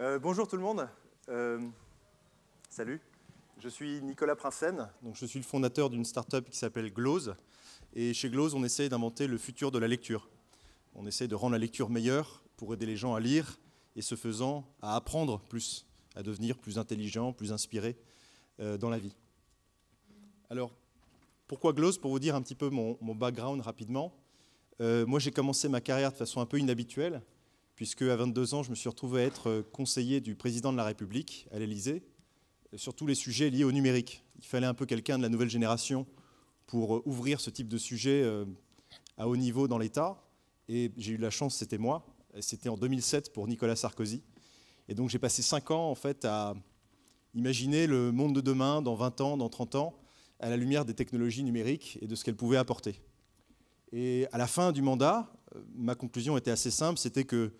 Euh, bonjour tout le monde. Euh, salut. Je suis Nicolas Princen. Donc je suis le fondateur d'une start-up qui s'appelle Glose. Et chez Glose, on essaye d'inventer le futur de la lecture. On essaie de rendre la lecture meilleure pour aider les gens à lire et ce faisant à apprendre plus, à devenir plus intelligent, plus inspiré euh, dans la vie. Alors, pourquoi Glose Pour vous dire un petit peu mon background rapidement. moi, j'ai commencé ma carrière de façon un peu inhabituelle puisque à 22 ans, je me suis retrouvé à être euh, conseiller du président de la République à l'Élysée euh, sur tous les sujets liés au numérique. Il fallait un peu quelqu'un de la nouvelle génération pour euh, ouvrir ce type de sujet à haut niveau dans l'État. Et j'ai eu la chance, c'était moi. C'était en 2007 pour Nicolas Sarkozy. Et donc j'ai passé 5 ans en fait à imaginer le monde de demain dans 20 ans, dans 30 ans, à la lumière des technologies numériques et de ce qu'elles pouvaient apporter. Et à la fin du mandat, ma conclusion était assez simple, c'était que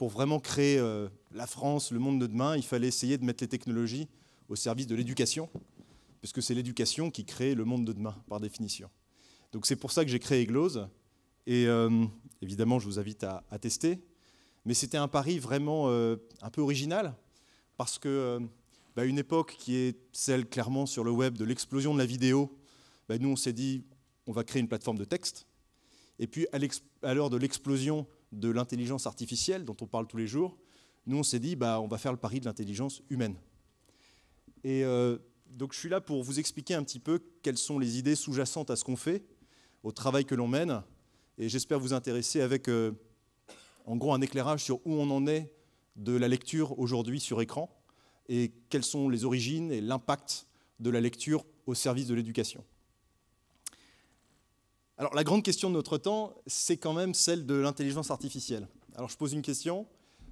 pour vraiment créer euh, la France, le monde de demain, il fallait essayer de mettre les technologies au service de l'éducation, puisque c'est l'éducation qui crée le monde de demain, par définition. Donc c'est pour ça que j'ai créé Eglose, et euh, évidemment je vous invite à, tester, mais c'était un pari vraiment euh, un peu original, parce que bah, une époque qui est celle clairement sur le web de l'explosion de la vidéo, bah, nous on s'est dit on va créer une plateforme de texte, et puis à l'heure de l'explosion de l'intelligence artificielle dont on parle tous les jours, nous on s'est dit bah, on va faire le pari de l'intelligence humaine. Et euh, donc je suis là pour vous expliquer un petit peu quelles sont les idées sous-jacentes à ce qu'on fait, au travail que l'on mène, et j'espère vous intéresser avec euh, en gros un éclairage sur où on en est de la lecture aujourd'hui sur écran et quelles sont les origines et l'impact de la lecture au service de l'éducation. Alors la grande question de notre temps, c'est quand même celle de l'intelligence artificielle. Alors je pose une question.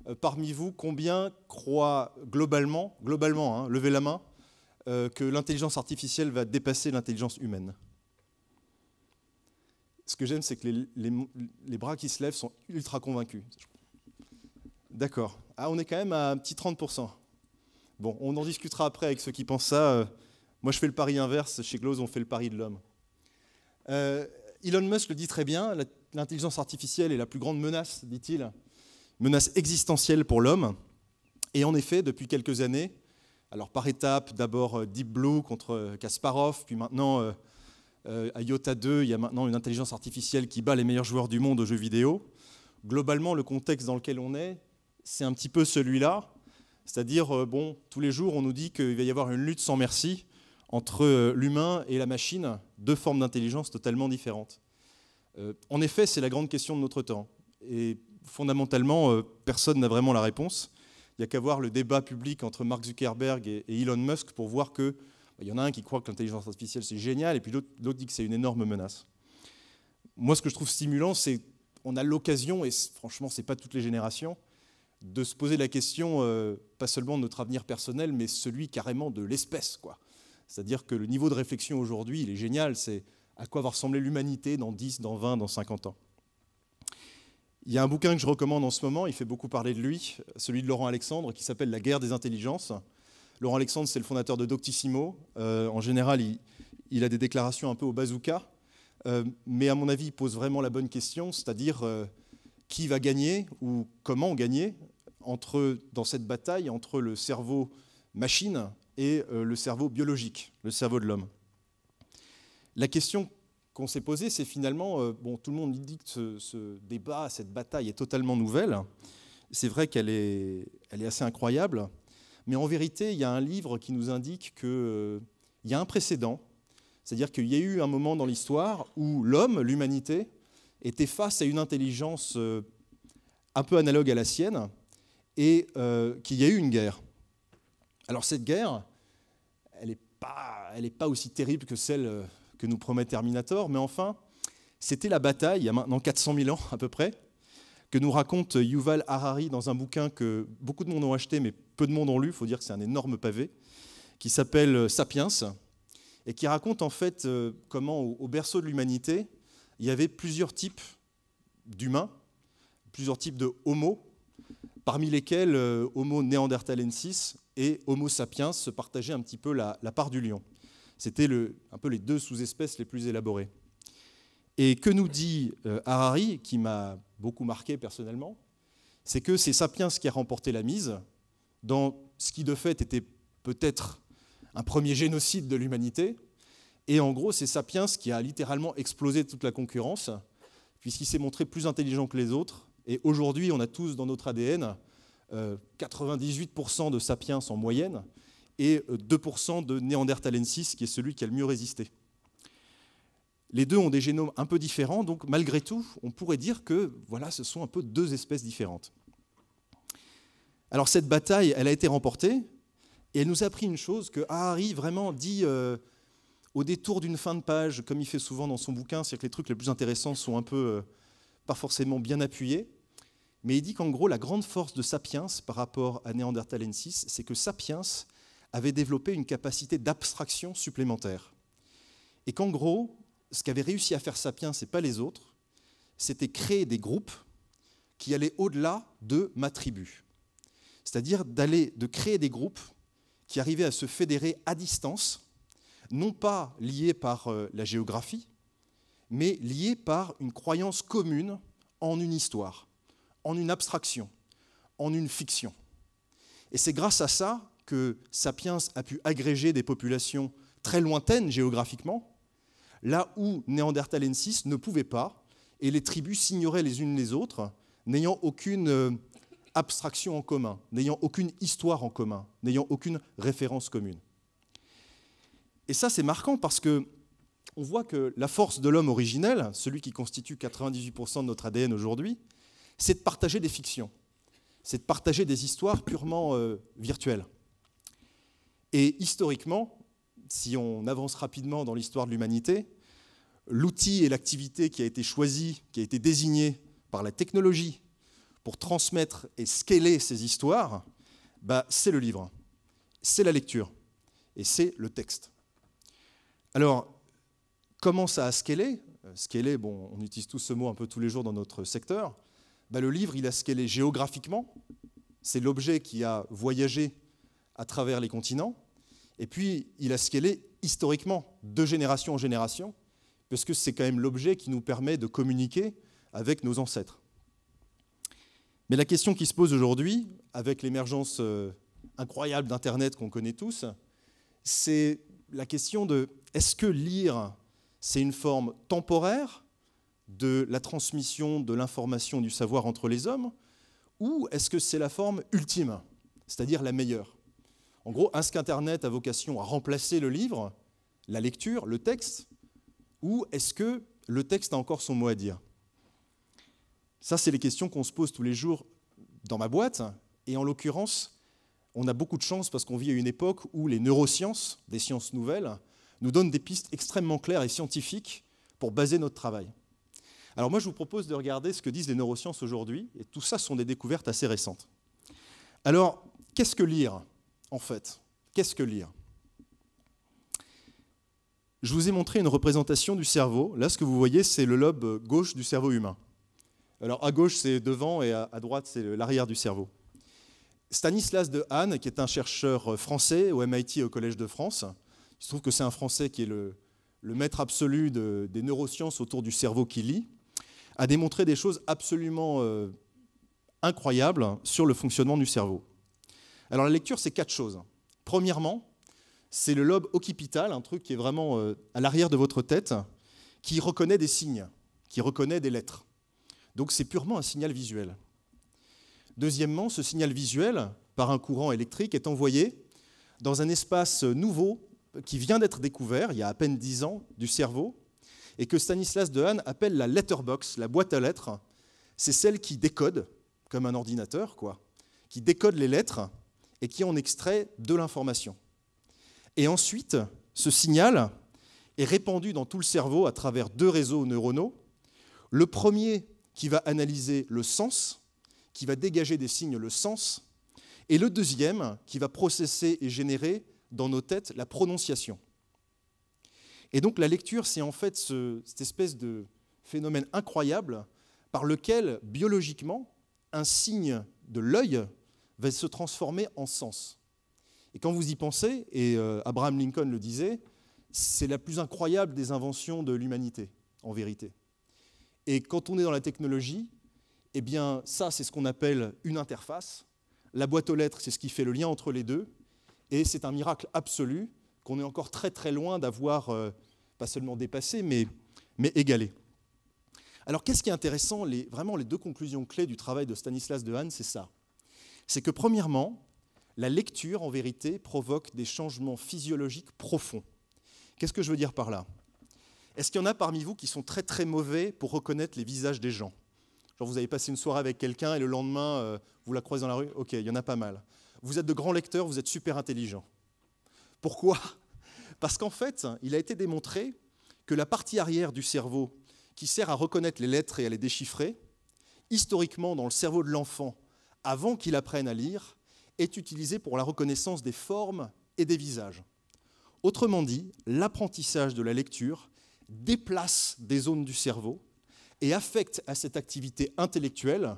Euh, parmi vous, combien croient globalement, globalement, hein, levez la main, euh, que l'intelligence artificielle va dépasser l'intelligence humaine Ce que j'aime, c'est que les, bras qui se lèvent sont ultra convaincus. D'accord. Ah, on est quand même à un petit 30%. Bon, on en discutera après avec ceux qui pensent ça. Euh, moi, je fais le pari inverse. Chez Glose, on fait le pari de l'homme. Elon Musk le dit très bien, l'intelligence artificielle est la plus grande menace, dit-il, menace existentielle pour l'homme. Et en effet, depuis quelques années, alors par étapes, d'abord euh, Deep Blue contre euh, Kasparov, puis maintenant euh, IOTA 2, il y a maintenant une intelligence artificielle qui bat les meilleurs joueurs du monde aux jeux vidéo. Globalement, le contexte dans lequel on est, c'est un petit peu celui-là. C'est-à-dire, bon, tous les jours, on nous dit qu'il va y avoir une lutte sans merci entre euh, l'humain et la machine, deux formes d'intelligence totalement différentes. Euh, en effet, c'est la grande question de notre temps. Et fondamentalement, euh, personne n'a vraiment la réponse. Il n'y a qu'à voir le débat public entre Mark Zuckerberg et, Elon Musk pour voir que bah, il y en a un qui croit que l'intelligence artificielle c'est génial, et puis l'autre dit que c'est une énorme menace. Moi, ce que je trouve stimulant, c'est qu'on a l'occasion, et franchement, ce n'est pas toutes les générations, de se poser la question, pas seulement de notre avenir personnel, mais celui carrément de l'espèce. quoi. C'est-à-dire que le niveau de réflexion aujourd'hui, il est génial, c'est à quoi va ressembler l'humanité dans 10, dans 20, dans 50 ans. Il y a un bouquin que je recommande en ce moment, il fait beaucoup parler de lui, celui de Laurent Alexandre, qui s'appelle La guerre des intelligences. Laurent Alexandre, c'est le fondateur de Doctissimo. Euh, en général, il, a des déclarations un peu au bazooka, euh, mais à mon avis, il pose vraiment la bonne question, c'est-à-dire euh, qui va gagner ou comment gagner entre, dans cette bataille entre le cerveau machine et euh, le cerveau biologique, le cerveau de l'homme. La question qu'on s'est posée, c'est finalement, euh, bon, tout le monde dit que ce, débat, cette bataille est totalement nouvelle. C'est vrai qu'elle est, elle est assez incroyable, mais en vérité, il y a un livre qui nous indique qu'il euh, y a un précédent, c'est-à-dire qu'il y a eu un moment dans l'histoire où l'homme, l'humanité, était face à une intelligence un peu analogue à la sienne, et qu'il y a eu une guerre. Alors cette guerre, elle n'est pas aussi terrible que celle euh, que nous promet Terminator, mais enfin, c'était la bataille, il y a maintenant 400 000 ans à peu près, que nous raconte euh, Yuval Harari dans un bouquin que beaucoup de monde ont acheté, mais peu de monde ont lu, il faut dire que c'est un énorme pavé, qui s'appelle euh, Sapiens, et qui raconte en fait comment au berceau de l'humanité, il y avait plusieurs types d'humains, plusieurs types de homo, parmi lesquels Homo neanderthalensis, et Homo sapiens se partageait un petit peu la, part du lion. C'était un peu les deux sous-espèces les plus élaborées. Et que nous dit euh, Harari, qui m'a beaucoup marqué personnellement, c'est que c'est Sapiens qui a remporté la mise dans ce qui de fait était peut-être un premier génocide de l'humanité. Et en gros, c'est Sapiens qui a littéralement explosé toute la concurrence, puisqu'il s'est montré plus intelligent que les autres. Et aujourd'hui, on a tous dans notre ADN 98% euh, de sapiens en moyenne et 2% euh, de néandertalensis, qui est celui qui a le mieux résisté. Les deux ont des génomes un peu différents, donc malgré tout, on pourrait dire que voilà, ce sont un peu deux espèces différentes. Alors cette bataille, elle a été remportée, et elle nous a appris une chose que Harry vraiment dit euh, au détour d'une fin de page, comme il fait souvent dans son bouquin, c'est-à-dire que les trucs les plus intéressants sont un peu pas forcément bien appuyés. Mais il dit qu'en gros, la grande force de Sapiens par rapport à néandertalensis, c'est que Sapiens avait développé une capacité d'abstraction supplémentaire. Et qu'en gros, ce qu'avait réussi à faire Sapiens et pas les autres, c'était créer des groupes qui allaient au-delà de ma tribu. C'est-à-dire d'aller, de créer des groupes qui arrivaient à se fédérer à distance, non pas liés par euh, la géographie, mais liés par une croyance commune en une histoire en une abstraction, en une fiction. Et c'est grâce à ça que Sapiens a pu agréger des populations très lointaines géographiquement, là où Néandertalensis ne pouvait pas, et les tribus s'ignoraient les unes les autres, n'ayant aucune euh, abstraction en commun, n'ayant aucune histoire en commun, n'ayant aucune référence commune. Et ça, c'est marquant parce que on voit que la force de l'homme originel, celui qui constitue 98% de notre ADN aujourd'hui, c'est de partager des fictions, c'est de partager des histoires purement euh, virtuelles. Et historiquement, si on avance rapidement dans l'histoire de l'humanité, l'outil et l'activité qui a été choisi, qui a été désigné par la technologie pour transmettre et scaler ces histoires, bah, c'est le livre, c'est la lecture et c'est le texte. Alors, comment ça a scalé Scaler, bon, on utilise tous ce mot un peu tous les jours dans notre secteur. Bah, le livre, il a ce qu'elle est géographiquement. C'est l'objet qui a voyagé à travers les continents. Et puis, il a ce qu'elle est historiquement, de génération en génération, parce que c'est quand même l'objet qui nous permet de communiquer avec nos ancêtres. Mais la question qui se pose aujourd'hui, avec l'émergence euh, incroyable d'Internet qu'on connaît tous, c'est la question de est-ce que lire, c'est une forme temporaire de la transmission de l'information, du savoir entre les hommes, ou est-ce que c'est la forme ultime, c'est-à-dire la meilleure En gros, est-ce qu'Internet a vocation à remplacer le livre, la lecture, le texte, ou est-ce que le texte a encore son mot à dire Ça, c'est les questions qu'on se pose tous les jours dans ma boîte, et en l'occurrence, on a beaucoup de chance parce qu'on vit à une époque où les neurosciences, des sciences nouvelles, nous donnent des pistes extrêmement claires et scientifiques pour baser notre travail. Alors moi, je vous propose de regarder ce que disent les neurosciences aujourd'hui, et tout ça sont des découvertes assez récentes. Alors, qu'est-ce que lire, en fait Qu'est-ce que lire Je vous ai montré une représentation du cerveau. Là, ce que vous voyez, c'est le lobe gauche du cerveau humain. Alors, à gauche, c'est devant, et à droite, c'est l'arrière du cerveau. Stanislas de Hahn, qui est un chercheur français au MIT au Collège de France, il se trouve que c'est un Français qui est le, maître absolu des neurosciences autour du cerveau qui lit a démontré des choses absolument euh, incroyables sur le fonctionnement du cerveau. Alors la lecture, c'est quatre choses. Premièrement, c'est le lobe occipital, un truc qui est vraiment euh, à l'arrière de votre tête, qui reconnaît des signes, qui reconnaît des lettres. Donc c'est purement un signal visuel. Deuxièmement, ce signal visuel, par un courant électrique, est envoyé dans un espace nouveau qui vient d'être découvert il y a à peine dix ans du cerveau, et que Stanislas Dehaene appelle la letterbox, la boîte à lettres. C'est celle qui décode, comme un ordinateur, quoi, qui décode les lettres et qui en extrait de l'information. Et ensuite, ce signal est répandu dans tout le cerveau à travers deux réseaux neuronaux. Le premier qui va analyser le sens, qui va dégager des signes le sens, et le deuxième qui va processer et générer dans nos têtes la prononciation. Et donc la lecture, c'est en fait cette espèce de phénomène incroyable par lequel, biologiquement, un signe de l'œil va se transformer en sens. Et quand vous y pensez, et euh, Abraham Lincoln le disait, c'est la plus incroyable des inventions de l'humanité, en vérité. Et quand on est dans la technologie, eh bien, ça, c'est ce qu'on appelle une interface. La boîte aux lettres, c'est ce qui fait le lien entre les deux. Et c'est un miracle absolu qu'on est encore très très loin d'avoir, euh, pas seulement dépassé, mais, mais égalé. Alors qu'est-ce qui est intéressant Vraiment, les deux conclusions clés du travail de Stanislas Dehaene, c'est ça. C'est que premièrement, la lecture, en vérité, provoque des changements physiologiques profonds. Qu'est-ce que je veux dire par là Est-ce qu'il y en a parmi vous qui sont très très mauvais pour reconnaître les visages des gens Genre vous avez passé une soirée avec quelqu'un et le lendemain, euh, vous la croisez dans la rue Ok, il y en a pas mal. Vous êtes de grands lecteurs, vous êtes super intelligents. Pourquoi Parce qu'en fait, il a été démontré que la partie arrière du cerveau, qui sert à reconnaître les lettres et à les déchiffrer, historiquement dans le cerveau de l'enfant, avant qu'il apprenne à lire, est utilisée pour la reconnaissance des formes et des visages. Autrement dit, l'apprentissage de la lecture déplace des zones du cerveau et affecte à cette activité intellectuelle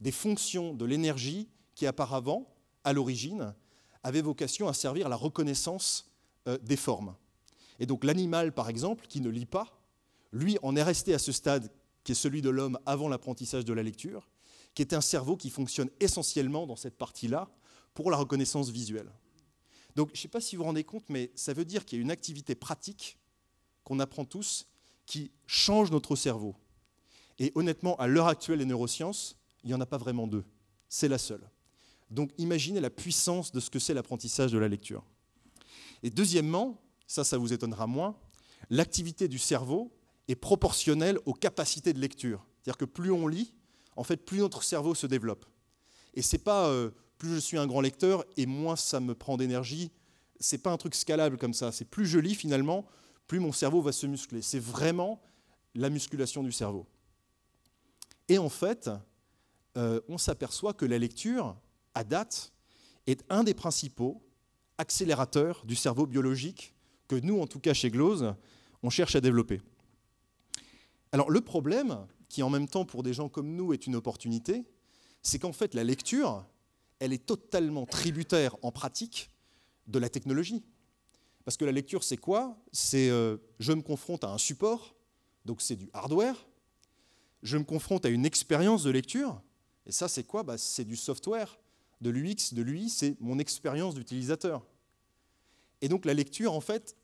des fonctions de l'énergie qui auparavant, à l'origine, avait vocation à servir la reconnaissance euh, des formes. Et donc l'animal, par exemple, qui ne lit pas, lui en est resté à ce stade qui est celui de l'homme avant l'apprentissage de la lecture, qui est un cerveau qui fonctionne essentiellement dans cette partie-là pour la reconnaissance visuelle. Donc je ne sais pas si vous vous rendez compte, mais ça veut dire qu'il y a une activité pratique qu'on apprend tous qui change notre cerveau. Et honnêtement, à l'heure actuelle les neurosciences, il n'y en a pas vraiment deux. C'est la seule. Donc imaginez la puissance de ce que c'est l'apprentissage de la lecture. Et deuxièmement, ça, ça vous étonnera moins, l'activité du cerveau est proportionnelle aux capacités de lecture. C'est-à-dire que plus on lit, en fait, plus notre cerveau se développe. Et c'est pas euh, plus je suis un grand lecteur et moins ça me prend d'énergie. C'est pas un truc scalable comme ça. C'est plus je lis finalement, plus mon cerveau va se muscler. C'est vraiment la musculation du cerveau. Et en fait, euh, on s'aperçoit que la lecture, à date, est un des principaux accélérateurs du cerveau biologique que nous, en tout cas chez Glose, on cherche à développer. Alors le problème, qui en même temps pour des gens comme nous est une opportunité, c'est qu'en fait la lecture, elle est totalement tributaire en pratique de la technologie. Parce que la lecture, c'est quoi C'est euh, je me confronte à un support, donc c'est du hardware, je me confronte à une expérience de lecture, et ça c'est quoi bah, C'est du software, de l'UX, de l'UI, c'est mon expérience d'utilisateur. Et donc la lecture, en fait,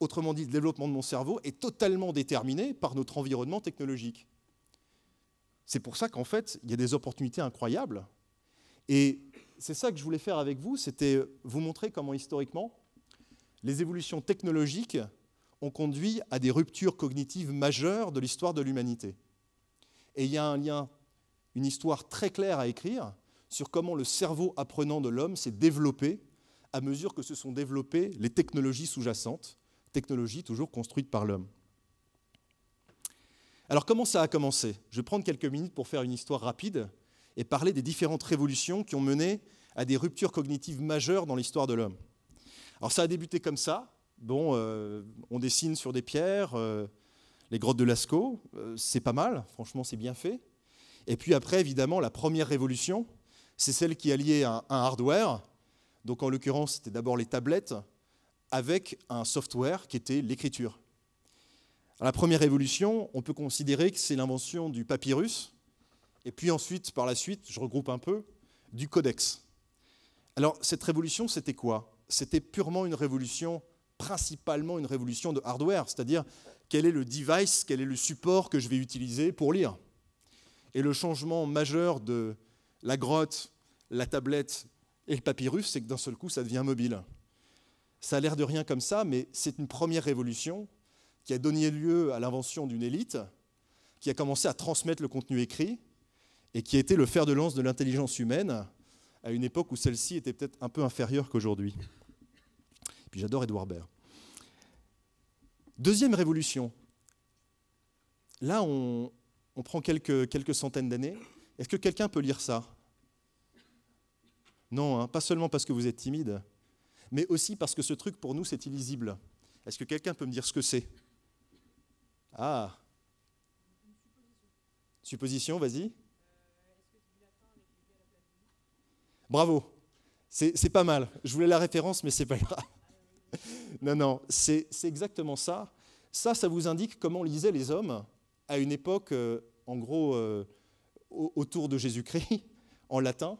autrement dit, le développement de mon cerveau est totalement déterminé par notre environnement technologique. C'est pour ça qu'en fait, il y a des opportunités incroyables. Et c'est ça que je voulais faire avec vous, c'était vous montrer comment historiquement, les évolutions technologiques ont conduit à des ruptures cognitives majeures de l'histoire de l'humanité. Et il y a un lien, une histoire très claire à écrire sur comment le cerveau apprenant de l'homme s'est développé à mesure que se sont développées les technologies sous-jacentes, technologies toujours construites par l'homme. Alors comment ça a commencé Je vais prendre quelques minutes pour faire une histoire rapide et parler des différentes révolutions qui ont mené à des ruptures cognitives majeures dans l'histoire de l'homme. Alors ça a débuté comme ça. Bon, euh, on dessine sur des pierres euh, les grottes de Lascaux, euh, c'est pas mal, franchement c'est bien fait. Et puis après, évidemment, la première révolution, c'est celle qui alliait un, un hardware, donc en l'occurrence c'était d'abord les tablettes, avec un software qui était l'écriture. la première révolution, on peut considérer que c'est l'invention du papyrus, et puis ensuite, par la suite, je regroupe un peu, du codex. Alors cette révolution, c'était quoi C'était purement une révolution, principalement une révolution de hardware, c'est-à-dire quel est le device, quel est le support que je vais utiliser pour lire. Et le changement majeur de, la grotte, la tablette et le papyrus, c'est que d'un seul coup, ça devient mobile. Ça a l'air de rien comme ça, mais c'est une première révolution qui a donné lieu à l'invention d'une élite, qui a commencé à transmettre le contenu écrit, et qui a été le fer de lance de l'intelligence humaine, à une époque où celle-ci était peut-être un peu inférieure qu'aujourd'hui. Puis j'adore Edouard Baird. Deuxième révolution. Là, on, prend quelques centaines d'années, est-ce que quelqu'un peut lire ça Non, hein, pas seulement parce que vous êtes timide, mais aussi parce que ce truc pour nous c'est illisible. Est-ce que quelqu'un peut me dire ce que c'est Ah Supposition, vas-y. Bravo, c'est pas mal. Je voulais la référence, mais c'est pas grave. Non, non, c'est exactement ça. Ça, ça vous indique comment lisaient les hommes à une époque, euh, en gros, euh, autour de Jésus-Christ en latin,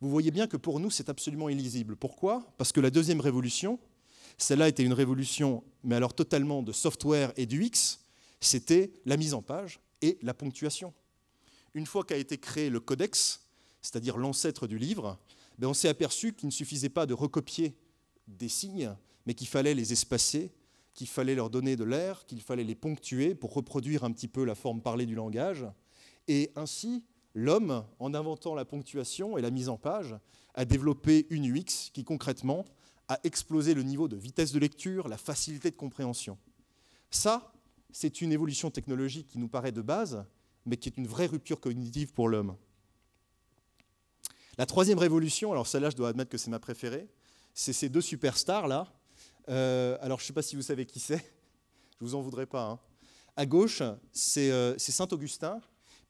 vous voyez bien que pour nous, c'est absolument illisible. Pourquoi Parce que la deuxième révolution, celle-là était une révolution, mais alors totalement de software et du X, c'était la mise en page et la ponctuation. Une fois qu'a été créé le codex, c'est-à-dire l'ancêtre du livre, ben, on s'est aperçu qu'il ne suffisait pas de recopier des signes, mais qu'il fallait les espacer, qu'il fallait leur donner de l'air, qu'il fallait les ponctuer pour reproduire un petit peu la forme parlée du langage. Et ainsi, l'homme, en inventant la ponctuation et la mise en page, a développé une UX qui concrètement a explosé le niveau de vitesse de lecture, la facilité de compréhension. Ça, c'est une évolution technologique qui nous paraît de base, mais qui est une vraie rupture cognitive pour l'homme. La troisième révolution, alors celle-là, je dois admettre que c'est ma préférée, c'est ces deux superstars-là. Euh, alors, je ne sais pas si vous savez qui c'est, je ne vous en voudrais pas. Hein. À gauche, c'est euh, Saint-Augustin,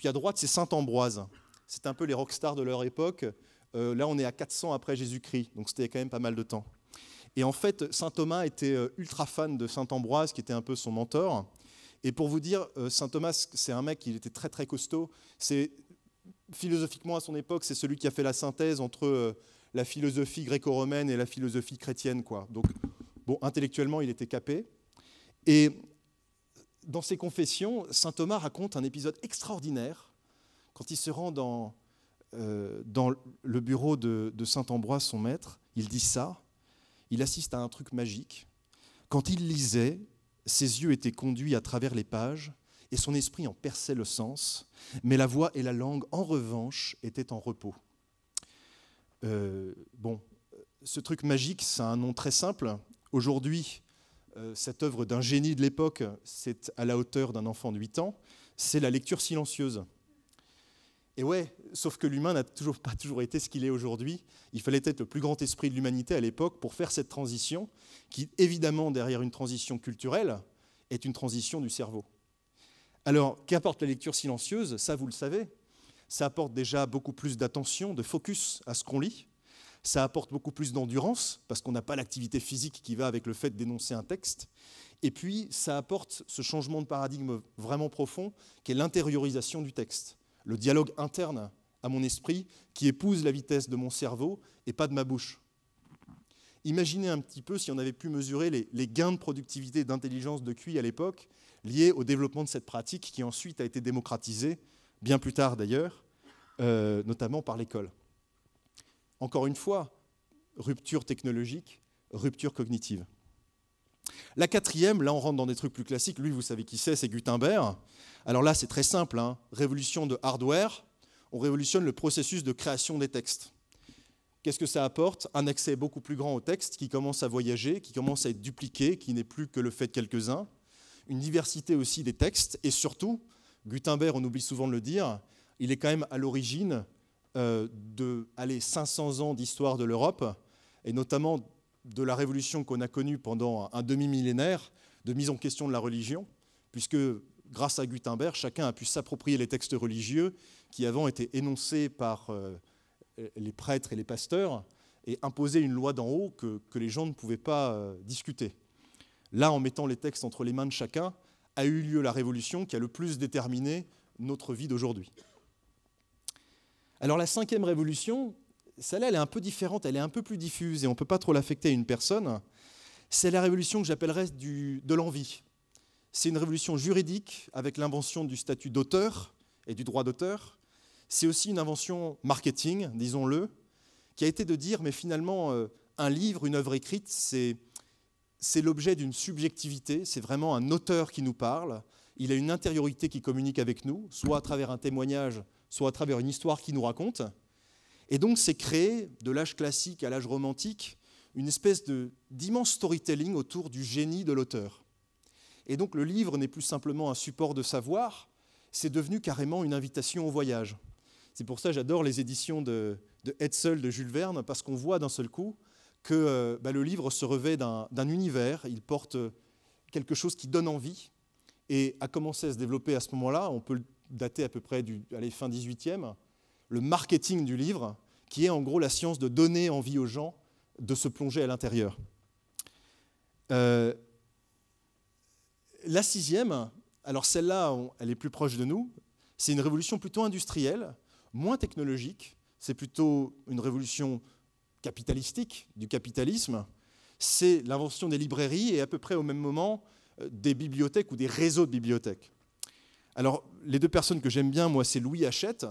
puis à droite, c'est Saint Ambroise. C'est un peu les rockstars de leur époque. Euh, là, on est à 400 après Jésus-Christ, donc c'était quand même pas mal de temps. Et en fait, Saint Thomas était euh, ultra fan de Saint Ambroise, qui était un peu son mentor. Et pour vous dire, euh, Saint Thomas, c'est un mec, il était très très costaud. C'est philosophiquement à son époque, c'est celui qui a fait la synthèse entre la philosophie gréco-romaine et la philosophie chrétienne, quoi. Donc, bon, intellectuellement, il était capé. Et dans ses confessions, saint Thomas raconte un épisode extraordinaire quand il se rend dans, euh, le bureau de, saint Ambroise, son maître. Il dit ça. Il assiste à un truc magique. Quand il lisait, ses yeux étaient conduits à travers les pages et son esprit en perçait le sens, mais la voix et la langue, en revanche, étaient en repos. Euh, bon, ce truc magique, c'est un nom très simple. Aujourd'hui, euh, cette œuvre d'un génie de l'époque, c'est à la hauteur d'un enfant de 8 ans, c'est la lecture silencieuse. Et ouais, sauf que l'humain n'a toujours pas toujours été ce qu'il est aujourd'hui. Il fallait être le plus grand esprit de l'humanité à l'époque pour faire cette transition, qui évidemment derrière une transition culturelle est une transition du cerveau. Alors, qu'apporte la lecture silencieuse Ça, vous le savez, ça apporte déjà beaucoup plus d'attention, de focus à ce qu'on lit. Ça apporte beaucoup plus d'endurance, parce qu'on n'a pas l'activité physique qui va avec le fait d'énoncer un texte. Et puis, ça apporte ce changement de paradigme vraiment profond, qui est l'intériorisation du texte, le dialogue interne à mon esprit, qui épouse la vitesse de mon cerveau et pas de ma bouche. Imaginez un petit peu si on avait pu mesurer les, gains de productivité et d'intelligence de QI à l'époque, liés au développement de cette pratique qui ensuite a été démocratisée, bien plus tard d'ailleurs, euh, notamment par l'école. Encore une fois, rupture technologique, rupture cognitive. La quatrième, là on rentre dans des trucs plus classiques, lui vous savez qui c'est, c'est Gutenberg. Alors là c'est très simple, hein. révolution de hardware, on révolutionne le processus de création des textes. Qu'est-ce que ça apporte Un accès beaucoup plus grand aux textes qui commence à voyager, qui commence à être dupliqué, qui n'est plus que le fait de quelques-uns. Une diversité aussi des textes et surtout, Gutenberg, on oublie souvent de le dire, il est quand même à l'origine euh, de 500 ans d'histoire de l'Europe, et notamment de la révolution qu'on a connue pendant un demi-millénaire de mise en question de la religion, puisque grâce à Gutenberg, chacun a pu s'approprier les textes religieux qui avant étaient énoncés par euh, les prêtres et les pasteurs et imposer une loi d'en haut que, les gens ne pouvaient pas euh, discuter. Là, en mettant les textes entre les mains de chacun, a eu lieu la révolution qui a le plus déterminé notre vie d'aujourd'hui. Alors la cinquième révolution, celle-là, elle est un peu différente, elle est un peu plus diffuse et on ne peut pas trop l'affecter à une personne. C'est la révolution que j'appellerais de l'envie. C'est une révolution juridique avec l'invention du statut d'auteur et du droit d'auteur. C'est aussi une invention marketing, disons-le, qui a été de dire, mais finalement, euh, un livre, une œuvre écrite, c'est, l'objet d'une subjectivité, c'est vraiment un auteur qui nous parle, il a une intériorité qui communique avec nous, soit à travers un témoignage, soit à travers une histoire qui nous raconte. Et donc c'est créer, de l'âge classique à l'âge romantique, une espèce d'immense storytelling autour du génie de l'auteur. Et donc le livre n'est plus simplement un support de savoir, c'est devenu carrément une invitation au voyage. C'est pour ça que j'adore les éditions de, de Hetzel de Jules Verne, parce qu'on voit d'un seul coup que euh, bah, le livre se revêt d'un univers, il porte quelque chose qui donne envie, et a commencé à se développer à ce moment-là, on peut daté à peu près à la fin 18e, le marketing du livre, qui est en gros la science de donner envie aux gens de se plonger à l'intérieur. Euh, la sixième, alors celle-là, elle est plus proche de nous, c'est une révolution plutôt industrielle, moins technologique, c'est plutôt une révolution capitalistique du capitalisme, c'est l'invention des librairies et à peu près au même moment euh, des bibliothèques ou des réseaux de bibliothèques. Alors, les deux personnes que j'aime bien, moi, c'est Louis Hachette.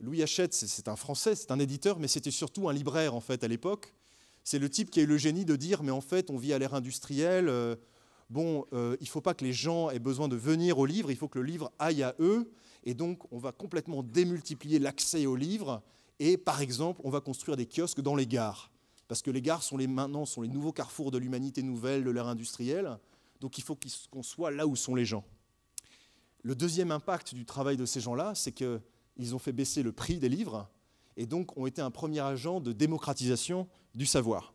Louis Hachette, c'est un Français, c'est un éditeur, mais c'était surtout un libraire, en fait, à l'époque. C'est le type qui a eu le génie de dire, mais en fait, on vit à l'ère industrielle. Euh, bon, euh, il ne faut pas que les gens aient besoin de venir au livre, il faut que le livre aille à eux. Et donc, on va complètement démultiplier l'accès au livre. Et par exemple, on va construire des kiosques dans les gares. Parce que les gares sont les, maintenant sont les nouveaux carrefours de l'humanité nouvelle, de l'ère industrielle. Donc, il faut qu'on soit là où sont les gens. Le deuxième impact du travail de ces gens-là, c'est qu'ils ont fait baisser le prix des livres et donc ont été un premier agent de démocratisation du savoir.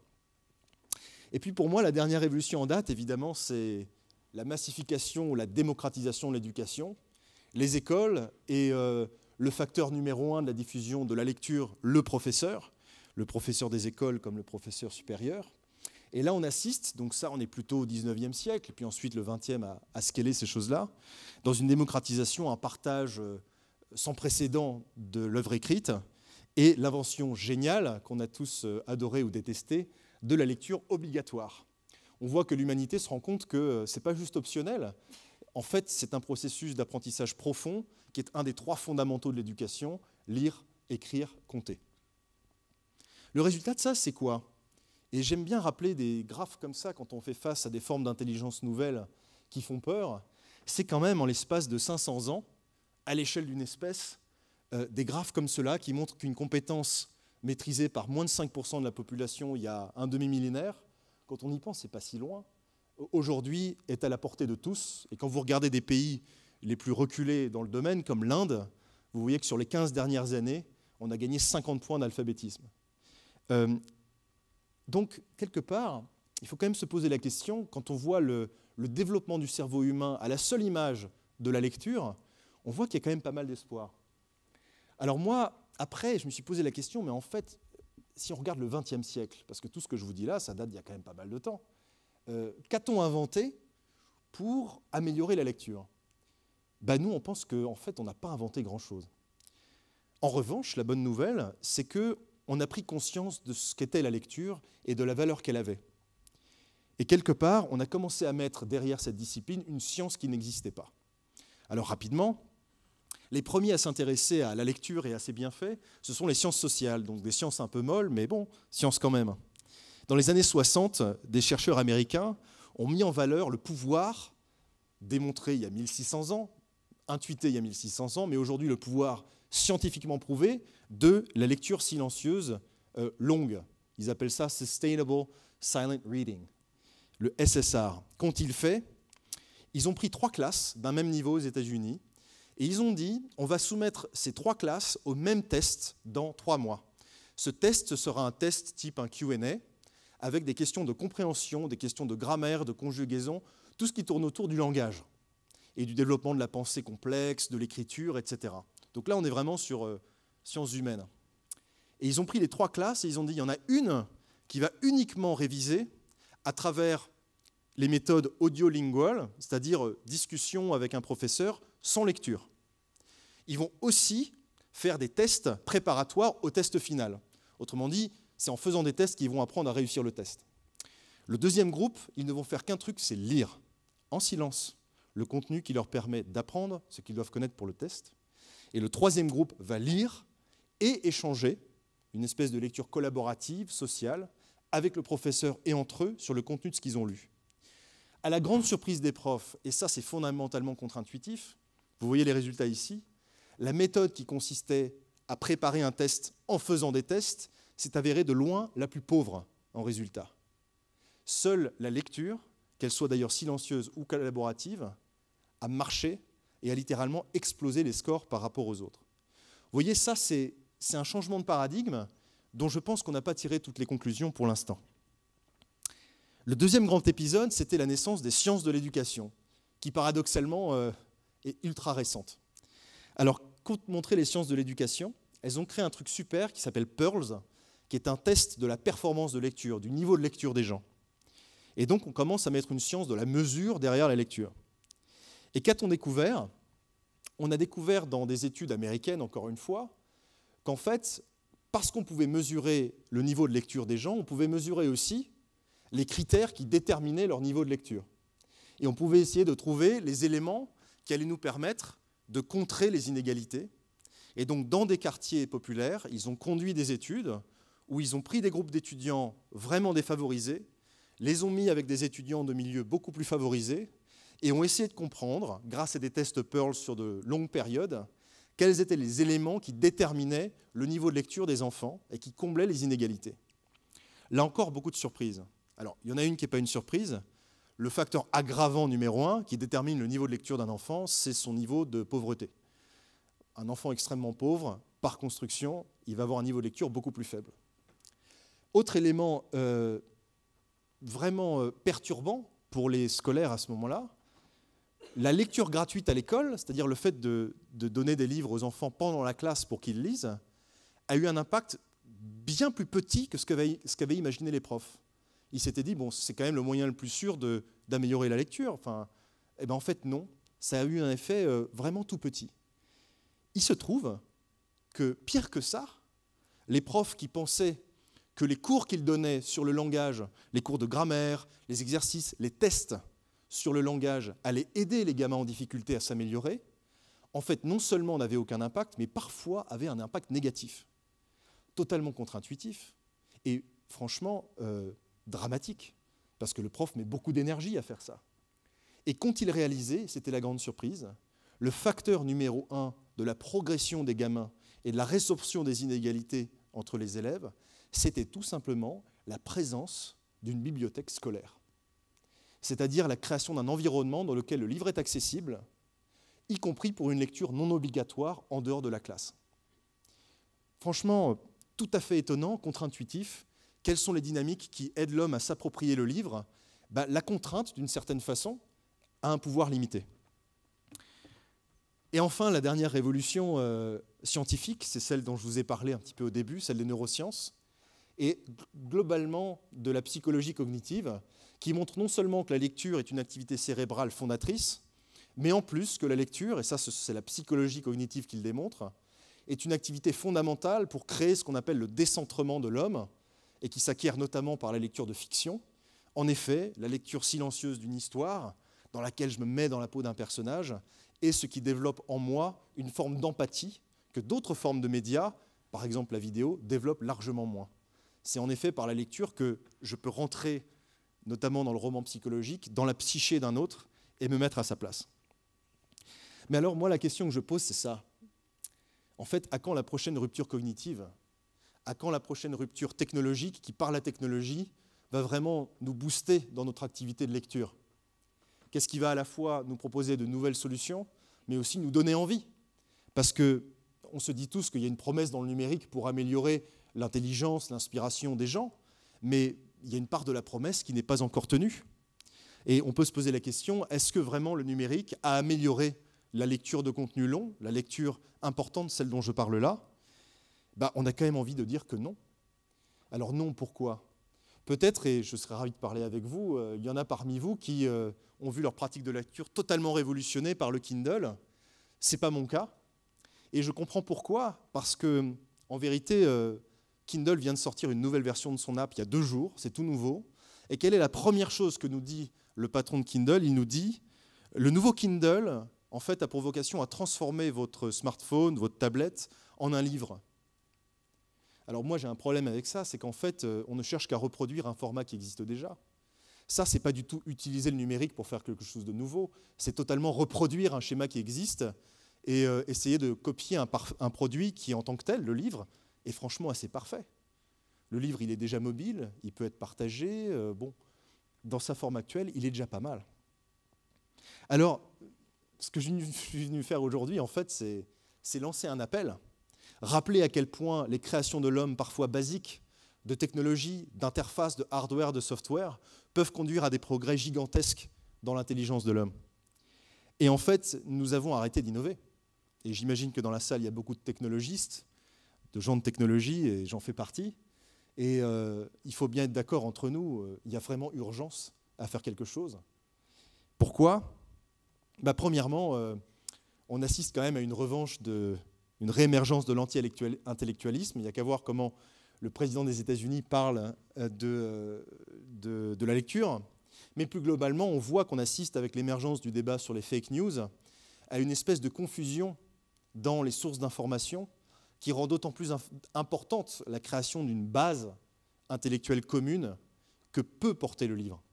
Et puis pour moi, la dernière révolution en date, évidemment, c'est la massification ou la démocratisation de l'éducation. Les écoles et euh, le facteur numéro un de la diffusion de la lecture, le professeur, le professeur des écoles comme le professeur supérieur. Et là, on assiste, donc ça, on est plutôt au 19e siècle, puis ensuite le 20e à, à scaler ces choses-là, dans une démocratisation, un partage euh, sans précédent de l'œuvre écrite et l'invention géniale qu'on a tous euh, adorée ou détestée de la lecture obligatoire. On voit que l'humanité se rend compte que euh, ce n'est pas juste optionnel. En fait, c'est un processus d'apprentissage profond qui est un des trois fondamentaux de l'éducation lire, écrire, compter. Le résultat de ça, c'est quoi et j'aime bien rappeler des graphes comme ça quand on fait face à des formes d'intelligence nouvelles qui font peur. C'est quand même en l'espace de 500 ans, à l'échelle d'une espèce, euh, des graphes comme cela qui montrent qu'une compétence maîtrisée par moins de 5% de la population il y a un demi-millénaire, quand on y pense, c'est pas si loin, aujourd'hui est à la portée de tous. Et quand vous regardez des pays les plus reculés dans le domaine, comme l'Inde, vous voyez que sur les 15 dernières années, on a gagné 50 points d'alphabétisme. Euh, donc, quelque part, il faut quand même se poser la question, quand on voit le, développement du cerveau humain à la seule image de la lecture, on voit qu'il y a quand même pas mal d'espoir. Alors moi, après, je me suis posé la question, mais en fait, si on regarde le XXe siècle, parce que tout ce que je vous dis là, ça date d'il y a quand même pas mal de temps, euh, qu'a-t-on inventé pour améliorer la lecture ben Nous, on pense qu'en fait, on n'a pas inventé grand-chose. En revanche, la bonne nouvelle, c'est que on a pris conscience de ce qu'était la lecture et de la valeur qu'elle avait. Et quelque part, on a commencé à mettre derrière cette discipline une science qui n'existait pas. Alors rapidement, les premiers à s'intéresser à la lecture et à ses bienfaits, ce sont les sciences sociales, donc des sciences un peu molles, mais bon, sciences quand même. Dans les années 60, des chercheurs américains ont mis en valeur le pouvoir démontré il y a 1600 ans, intuité il y a 1600 ans, mais aujourd'hui le pouvoir scientifiquement prouvé de la lecture silencieuse euh, longue. Ils appellent ça Sustainable Silent Reading, le SSR. Quand ils fait, ils ont pris trois classes d'un même niveau aux États-Unis et ils ont dit on va soumettre ces trois classes au même test dans trois mois. Ce test sera un test type un QA avec des questions de compréhension, des questions de grammaire, de conjugaison, tout ce qui tourne autour du langage et du développement de la pensée complexe, de l'écriture, etc. Donc là, on est vraiment sur euh, sciences humaines. Et ils ont pris les trois classes et ils ont dit, il y en a une qui va uniquement réviser à travers les méthodes audio-linguales, c'est-à-dire euh, discussion avec un professeur sans lecture. Ils vont aussi faire des tests préparatoires au test final. Autrement dit, c'est en faisant des tests qu'ils vont apprendre à réussir le test. Le deuxième groupe, ils ne vont faire qu'un truc, c'est lire, en silence, le contenu qui leur permet d'apprendre ce qu'ils doivent connaître pour le test. Et le troisième groupe va lire et échanger, une espèce de lecture collaborative, sociale, avec le professeur et entre eux sur le contenu de ce qu'ils ont lu. À la grande surprise des profs, et ça c'est fondamentalement contre-intuitif, vous voyez les résultats ici, la méthode qui consistait à préparer un test en faisant des tests s'est avérée de loin la plus pauvre en résultats. Seule la lecture, qu'elle soit d'ailleurs silencieuse ou collaborative, a marché et a littéralement explosé les scores par rapport aux autres. Vous voyez, ça, c'est un changement de paradigme dont je pense qu'on n'a pas tiré toutes les conclusions pour l'instant. Le deuxième grand épisode, c'était la naissance des sciences de l'éducation, qui paradoxalement euh, est ultra récente. Alors, compte montrer les sciences de l'éducation, elles ont créé un truc super qui s'appelle Pearls, qui est un test de la performance de lecture, du niveau de lecture des gens. Et donc, on commence à mettre une science de la mesure derrière la lecture. Et qu'a-t-on découvert On a découvert dans des études américaines, encore une fois, qu'en fait, parce qu'on pouvait mesurer le niveau de lecture des gens, on pouvait mesurer aussi les critères qui déterminaient leur niveau de lecture. Et on pouvait essayer de trouver les éléments qui allaient nous permettre de contrer les inégalités. Et donc, dans des quartiers populaires, ils ont conduit des études où ils ont pris des groupes d'étudiants vraiment défavorisés, les ont mis avec des étudiants de milieux beaucoup plus favorisés, et ont essayé de comprendre, grâce à des tests Pearl sur de longues périodes, quels étaient les éléments qui déterminaient le niveau de lecture des enfants et qui comblaient les inégalités. Là encore, beaucoup de surprises. Alors, il y en a une qui n'est pas une surprise. Le facteur aggravant numéro un qui détermine le niveau de lecture d'un enfant, c'est son niveau de pauvreté. Un enfant extrêmement pauvre, par construction, il va avoir un niveau de lecture beaucoup plus faible. Autre élément euh, vraiment euh, perturbant pour les scolaires à ce moment-là, la lecture gratuite à l'école, c'est-à-dire le fait de, donner des livres aux enfants pendant la classe pour qu'ils lisent, a eu un impact bien plus petit que ce qu'avaient imaginé les profs. Ils s'étaient dit, bon, c'est quand même le moyen le plus sûr d'améliorer la lecture. Enfin, eh ben en fait, non. Ça a eu un effet euh, vraiment tout petit. Il se trouve que, pire que ça, les profs qui pensaient que les cours qu'ils donnaient sur le langage, les cours de grammaire, les exercices, les tests, sur le langage allait aider les gamins en difficulté à s'améliorer, en fait, non seulement n'avait aucun impact, mais parfois avait un impact négatif. Totalement contre-intuitif et franchement euh, dramatique, parce que le prof met beaucoup d'énergie à faire ça. Et quand il réalisait, c'était la grande surprise, le facteur numéro un de la progression des gamins et de la résorption des inégalités entre les élèves, c'était tout simplement la présence d'une bibliothèque scolaire c'est-à-dire la création d'un environnement dans lequel le livre est accessible, y compris pour une lecture non obligatoire en dehors de la classe. Franchement, tout à fait étonnant, contre-intuitif, quelles sont les dynamiques qui aident l'homme à s'approprier le livre bah, La contrainte, d'une certaine façon, a un pouvoir limité. Et enfin, la dernière révolution euh, scientifique, c'est celle dont je vous ai parlé un petit peu au début, celle des neurosciences, et globalement de la psychologie cognitive, qui montre non seulement que la lecture est une activité cérébrale fondatrice, mais en plus que la lecture, et ça c'est la psychologie cognitive qui le démontre, est une activité fondamentale pour créer ce qu'on appelle le décentrement de l'homme, et qui s'acquiert notamment par la lecture de fiction. En effet, la lecture silencieuse d'une histoire, dans laquelle je me mets dans la peau d'un personnage, est ce qui développe en moi une forme d'empathie que d'autres formes de médias, par exemple la vidéo, développent largement moins. C'est en effet par la lecture que je peux rentrer notamment dans le roman psychologique, dans la psyché d'un autre et me mettre à sa place. Mais alors, moi, la question que je pose, c'est ça. En fait, à quand la prochaine rupture cognitive À quand la prochaine rupture technologique qui, par la technologie, va vraiment nous booster dans notre activité de lecture Qu'est-ce qui va à la fois nous proposer de nouvelles solutions, mais aussi nous donner envie Parce qu'on se dit tous qu'il y a une promesse dans le numérique pour améliorer l'intelligence, l'inspiration des gens, mais il y a une part de la promesse qui n'est pas encore tenue. Et on peut se poser la question, est-ce que vraiment le numérique a amélioré la lecture de contenu long, la lecture importante, celle dont je parle là bah, On a quand même envie de dire que non. Alors non, pourquoi Peut-être, et je serais ravi de parler avec vous, euh, il y en a parmi vous qui euh, ont vu leur pratique de lecture totalement révolutionnée par le Kindle. Ce n'est pas mon cas. Et je comprends pourquoi, parce que, en vérité, euh, Kindle vient de sortir une nouvelle version de son app il y a deux jours, c'est tout nouveau. Et quelle est la première chose que nous dit le patron de Kindle Il nous dit, le nouveau Kindle, en fait, a pour vocation à transformer votre smartphone, votre tablette, en un livre. Alors moi, j'ai un problème avec ça, c'est qu'en fait, euh, on ne cherche qu'à reproduire un format qui existe déjà. Ça, n'est pas du tout utiliser le numérique pour faire quelque chose de nouveau. C'est totalement reproduire un schéma qui existe et euh, essayer de copier un, un produit qui, en tant que tel, le livre, est franchement assez parfait. Le livre, il est déjà mobile, il peut être partagé. Euh, bon, dans sa forme actuelle, il est déjà pas mal. Alors, ce que je suis venu faire aujourd'hui, en fait, c'est lancer un appel, rappeler à quel point les créations de l'homme, parfois basiques, de technologies, d'interfaces, de hardware, de software, peuvent conduire à des progrès gigantesques dans l'intelligence de l'homme. Et en fait, nous avons arrêté d'innover. Et j'imagine que dans la salle, il y a beaucoup de technologistes, de gens de technologie, et j'en fais partie. Et euh, il faut bien être d'accord entre nous, euh, il y a vraiment urgence à faire quelque chose. Pourquoi bah, Premièrement, euh, on assiste quand même à une revanche, de, une réémergence de l'anti-intellectualisme. Il n'y a qu'à voir comment le président des États-Unis parle de, de, de, la lecture. Mais plus globalement, on voit qu'on assiste avec l'émergence du débat sur les fake news à une espèce de confusion dans les sources d'information qui rend d'autant plus importante la création d'une base intellectuelle commune que peut porter le livre.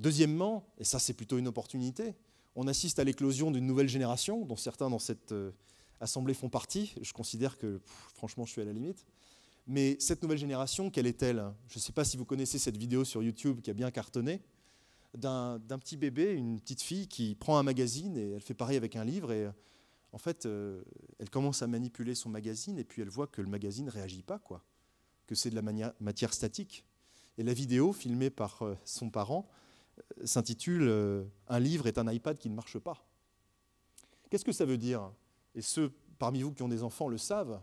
Deuxièmement, et ça c'est plutôt une opportunité, on assiste à l'éclosion d'une nouvelle génération, dont certains dans cette euh, assemblée font partie. Je considère que, franchement, je suis à la limite. Mais cette nouvelle génération, quelle est-elle Je ne sais pas si vous connaissez cette vidéo sur YouTube qui a bien cartonné, d'un petit bébé, une petite fille qui prend un magazine et elle fait pareil avec un livre et euh, en fait, euh, elle commence à manipuler son magazine et puis elle voit que le magazine ne réagit pas, quoi, que c'est de la matière statique. Et la vidéo filmée par euh, son parent euh, s'intitule Un livre est un iPad qui ne marche pas. Qu'est-ce que ça veut dire Et ceux parmi vous qui ont des enfants le savent.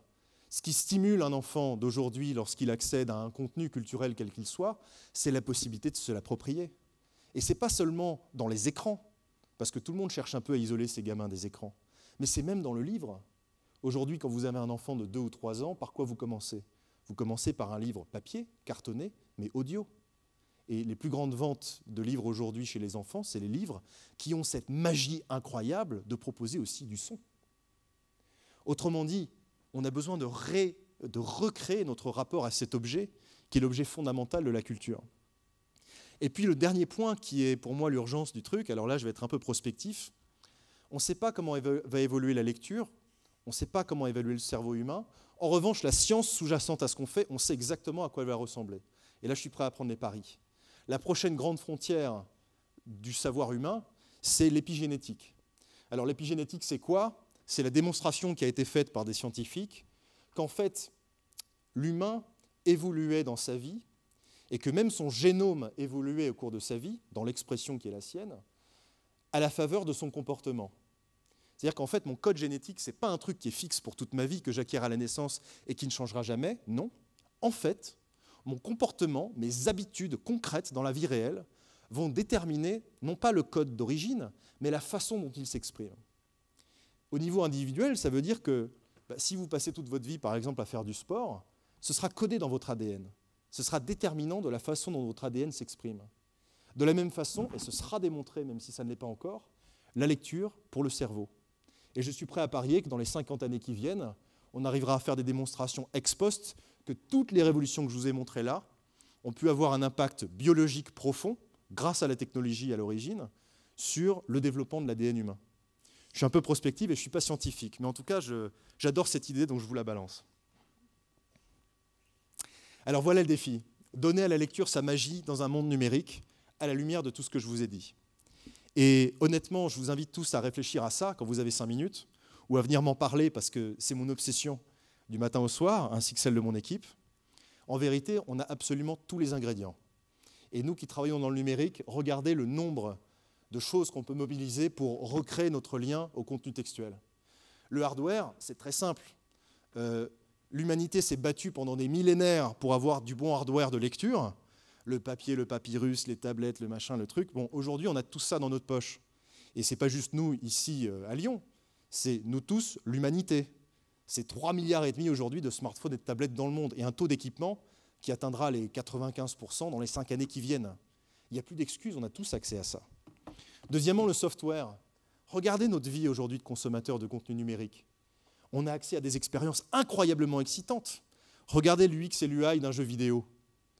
Ce qui stimule un enfant d'aujourd'hui lorsqu'il accède à un contenu culturel quel qu'il soit, c'est la possibilité de se l'approprier. Et ce n'est pas seulement dans les écrans, parce que tout le monde cherche un peu à isoler ses gamins des écrans. Mais c'est même dans le livre. Aujourd'hui, quand vous avez un enfant de 2 ou 3 ans, par quoi vous commencez Vous commencez par un livre papier, cartonné, mais audio. Et les plus grandes ventes de livres aujourd'hui chez les enfants, c'est les livres qui ont cette magie incroyable de proposer aussi du son. Autrement dit, on a besoin de, de recréer notre rapport à cet objet qui est l'objet fondamental de la culture. Et puis le dernier point qui est pour moi l'urgence du truc, alors là je vais être un peu prospectif, on ne sait pas comment va évoluer la lecture, on ne sait pas comment évoluer le cerveau humain. En revanche, la science sous-jacente à ce qu'on fait, on sait exactement à quoi elle va ressembler. Et là, je suis prêt à prendre les paris. La prochaine grande frontière du savoir humain, c'est l'épigénétique. Alors l'épigénétique, c'est quoi C'est la démonstration qui a été faite par des scientifiques qu'en fait, l'humain évoluait dans sa vie et que même son génome évoluait au cours de sa vie, dans l'expression qui est la sienne, à la faveur de son comportement. C'est-à-dire qu'en fait, mon code génétique, ce n'est pas un truc qui est fixe pour toute ma vie, que j'acquiers à la naissance et qui ne changera jamais. Non. En fait, mon comportement, mes habitudes concrètes dans la vie réelle vont déterminer non pas le code d'origine, mais la façon dont il s'exprime. Au niveau individuel, ça veut dire que bah, si vous passez toute votre vie, par exemple, à faire du sport, ce sera codé dans votre ADN. Ce sera déterminant de la façon dont votre ADN s'exprime. De la même façon, et ce sera démontré, même si ça ne l'est pas encore, la lecture pour le cerveau. Et je suis prêt à parier que dans les 50 années qui viennent, on arrivera à faire des démonstrations ex post que toutes les révolutions que je vous ai montrées là ont pu avoir un impact biologique profond, grâce à la technologie à l'origine, sur le développement de l'ADN humain. Je suis un peu prospective et je ne suis pas scientifique, mais en tout cas, j'adore cette idée, donc je vous la balance. Alors voilà le défi. Donner à la lecture sa magie dans un monde numérique, à la lumière de tout ce que je vous ai dit. Et honnêtement, je vous invite tous à réfléchir à ça quand vous avez cinq minutes, ou à venir m'en parler parce que c'est mon obsession du matin au soir, ainsi que celle de mon équipe. En vérité, on a absolument tous les ingrédients. Et nous qui travaillons dans le numérique, regardez le nombre de choses qu'on peut mobiliser pour recréer notre lien au contenu textuel. Le hardware, c'est très simple. Euh, l'humanité s'est battue pendant des millénaires pour avoir du bon hardware de lecture le papier, le papyrus, les tablettes, le machin, le truc. Bon, aujourd'hui, on a tout ça dans notre poche. Et ce n'est pas juste nous ici euh, à Lyon, c'est nous tous, l'humanité. C'est 3,5 milliards et demi aujourd'hui de smartphones et de tablettes dans le monde et un taux d'équipement qui atteindra les 95% dans les 5 années qui viennent. Il n'y a plus d'excuses, on a tous accès à ça. Deuxièmement, le software. Regardez notre vie aujourd'hui de consommateur de contenu numérique. On a accès à des expériences incroyablement excitantes. Regardez l'UX et l'UI d'un jeu vidéo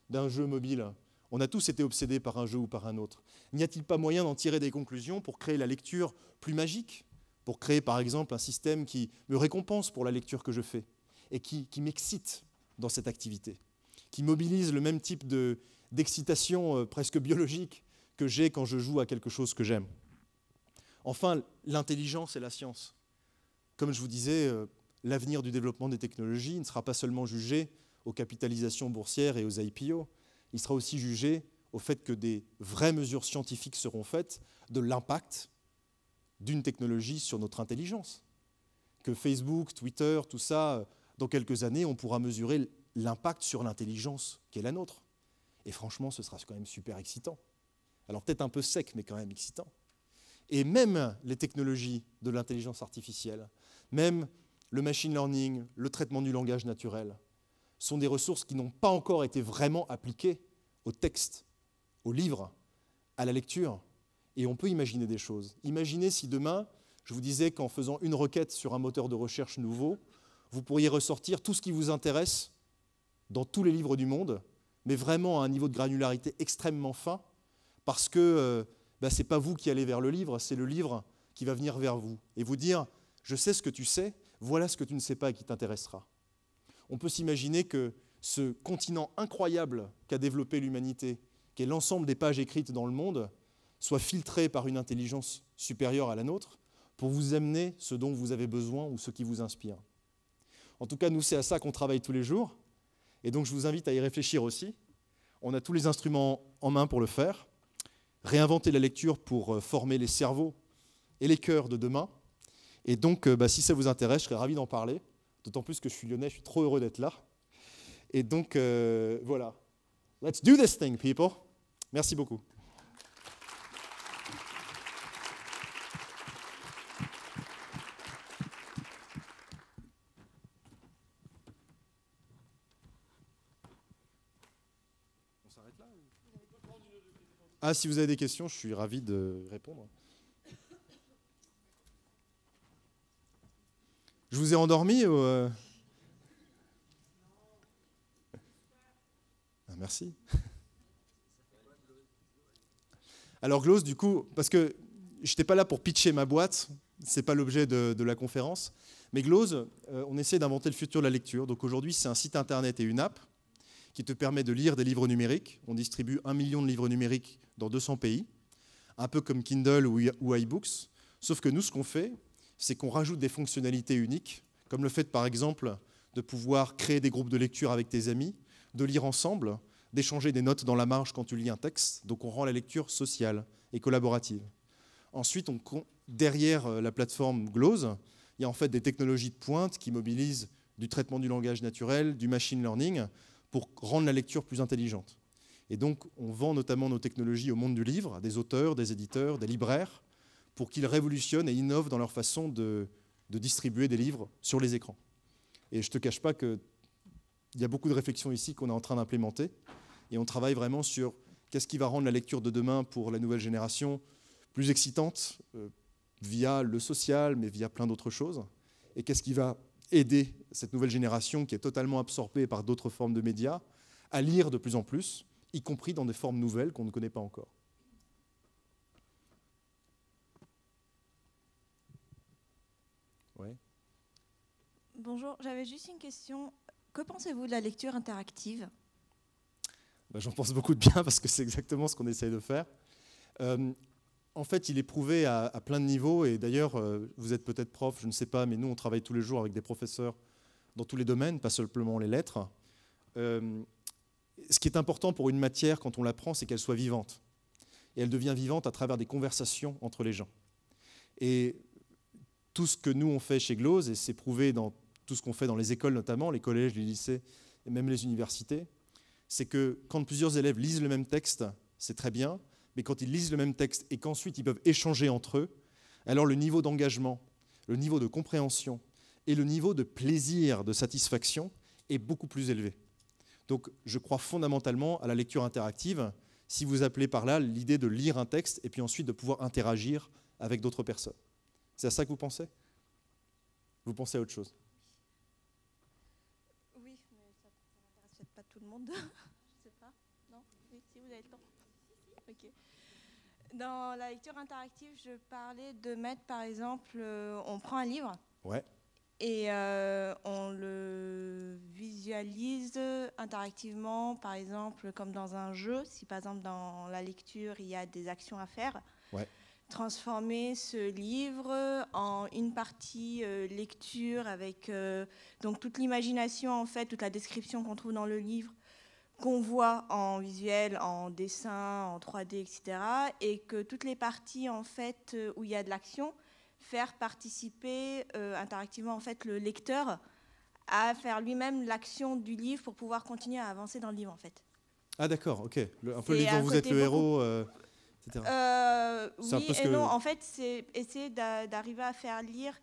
d'un jeu mobile. On a tous été obsédés par un jeu ou par un autre. N'y a-t-il pas moyen d'en tirer des conclusions pour créer la lecture plus magique Pour créer par exemple un système qui me récompense pour la lecture que je fais et qui, m'excite dans cette activité, qui mobilise le même type d'excitation euh, presque biologique que j'ai quand je joue à quelque chose que j'aime. Enfin, l'intelligence et la science. Comme je vous disais, euh, l'avenir du développement des technologies ne sera pas seulement jugé aux capitalisations boursières et aux IPO. Il sera aussi jugé au fait que des vraies mesures scientifiques seront faites de l'impact d'une technologie sur notre intelligence. Que Facebook, Twitter, tout ça, dans quelques années, on pourra mesurer l'impact sur l'intelligence qui est la nôtre. Et franchement, ce sera quand même super excitant. Alors peut-être un peu sec, mais quand même excitant. Et même les technologies de l'intelligence artificielle, même le machine learning, le traitement du langage naturel, sont des ressources qui n'ont pas encore été vraiment appliquées au texte, au livre, à la lecture. Et on peut imaginer des choses. Imaginez si demain, je vous disais qu'en faisant une requête sur un moteur de recherche nouveau, vous pourriez ressortir tout ce qui vous intéresse dans tous les livres du monde, mais vraiment à un niveau de granularité extrêmement fin, parce que euh, bah, ce n'est pas vous qui allez vers le livre, c'est le livre qui va venir vers vous et vous dire, je sais ce que tu sais, voilà ce que tu ne sais pas et qui t'intéressera on peut s'imaginer que ce continent incroyable qu'a développé l'humanité, qui est l'ensemble des pages écrites dans le monde, soit filtré par une intelligence supérieure à la nôtre pour vous amener ce dont vous avez besoin ou ce qui vous inspire. En tout cas, nous, c'est à ça qu'on travaille tous les jours. Et donc, je vous invite à y réfléchir aussi. On a tous les instruments en main pour le faire. Réinventer la lecture pour euh, former les cerveaux et les cœurs de demain. Et donc, euh, bah, si ça vous intéresse, je serais ravi d'en parler. D'autant plus que je suis lyonnais, je suis trop heureux d'être là. Et donc, euh, voilà. Let's do this thing, people. Merci beaucoup. On s'arrête là Ah, si vous avez des questions, je suis ravi de répondre. Je vous ai endormi euh? ah, Merci. Alors Glose, du coup, parce que je n'étais pas là pour pitcher ma boîte, ce n'est pas l'objet de, la conférence, mais Glose, euh, on essaie d'inventer le futur de la lecture. Donc aujourd'hui, c'est un site internet et une app qui te permet de lire des livres numériques. On distribue un million de livres numériques dans 200 pays, un peu comme Kindle ou, ou iBooks. Sauf que nous, ce qu'on fait, c'est qu'on rajoute des fonctionnalités uniques, comme le fait par exemple de pouvoir créer des groupes de lecture avec tes amis, de lire ensemble, d'échanger des notes dans la marge quand tu lis un texte. Donc on rend la lecture sociale et collaborative. Ensuite, derrière euh, la plateforme Glose, il y a en fait des technologies de pointe qui mobilisent du traitement du langage naturel, du machine learning, pour rendre la lecture plus intelligente. Et donc, on vend notamment nos technologies au monde du livre, des auteurs, des éditeurs, des libraires, pour qu'ils révolutionnent et innovent dans leur façon de, distribuer des livres sur les écrans. Et je ne te cache pas qu'il y a beaucoup de réflexions ici qu'on est en train d'implémenter, et on travaille vraiment sur qu'est-ce qui va rendre la lecture de demain pour la nouvelle génération plus excitante euh, via le social, mais via plein d'autres choses, et qu'est-ce qui va aider cette nouvelle génération qui est totalement absorbée par d'autres formes de médias à lire de plus en plus, y compris dans des formes nouvelles qu'on ne connaît pas encore. Bonjour, j'avais juste une question. Que pensez-vous de la lecture interactive ben, J'en pense beaucoup de bien parce que c'est exactement ce qu'on essaye de faire. Euh, en fait, il est prouvé à, plein de niveaux, et d'ailleurs, euh, vous êtes peut-être prof, je ne sais pas, mais nous, on travaille tous les jours avec des professeurs dans tous les domaines, pas seulement les lettres. Euh, ce qui est important pour une matière quand on l'apprend, c'est qu'elle soit vivante. Et elle devient vivante à travers des conversations entre les gens. Et tout ce que nous, on fait chez Glose, et c'est prouvé dans tout ce qu'on fait dans les écoles notamment, les collèges, les lycées et même les universités, c'est que quand plusieurs élèves lisent le même texte, c'est très bien, mais quand ils lisent le même texte et qu'ensuite ils peuvent échanger entre eux, alors le niveau d'engagement, le niveau de compréhension et le niveau de plaisir, de satisfaction est beaucoup plus élevé. Donc je crois fondamentalement à la lecture interactive, si vous appelez par là l'idée de lire un texte et puis ensuite de pouvoir interagir avec d'autres personnes. C'est à ça que vous pensez Vous pensez à autre chose Dans la lecture interactive, je parlais de mettre, par exemple, euh, on prend un livre. Et euh, on le visualise interactivement, par exemple, comme dans un jeu. Si, par exemple, dans la lecture, il y a des actions à faire. Transformer ce livre en une partie euh, lecture avec donc toute l'imagination en fait, toute la description qu'on trouve dans le livre qu'on voit en visuel, en dessin, en 3D, etc. Et que toutes les parties en fait euh, où il y a de l'action, faire participer euh, interactivement en fait le lecteur à faire lui-même l'action du livre pour pouvoir continuer à avancer dans le livre en fait. Ah d'accord, ok. un peu le livre vous êtes le héros. Euh, etc. oui et non, en fait, c'est essayer d'arriver à faire lire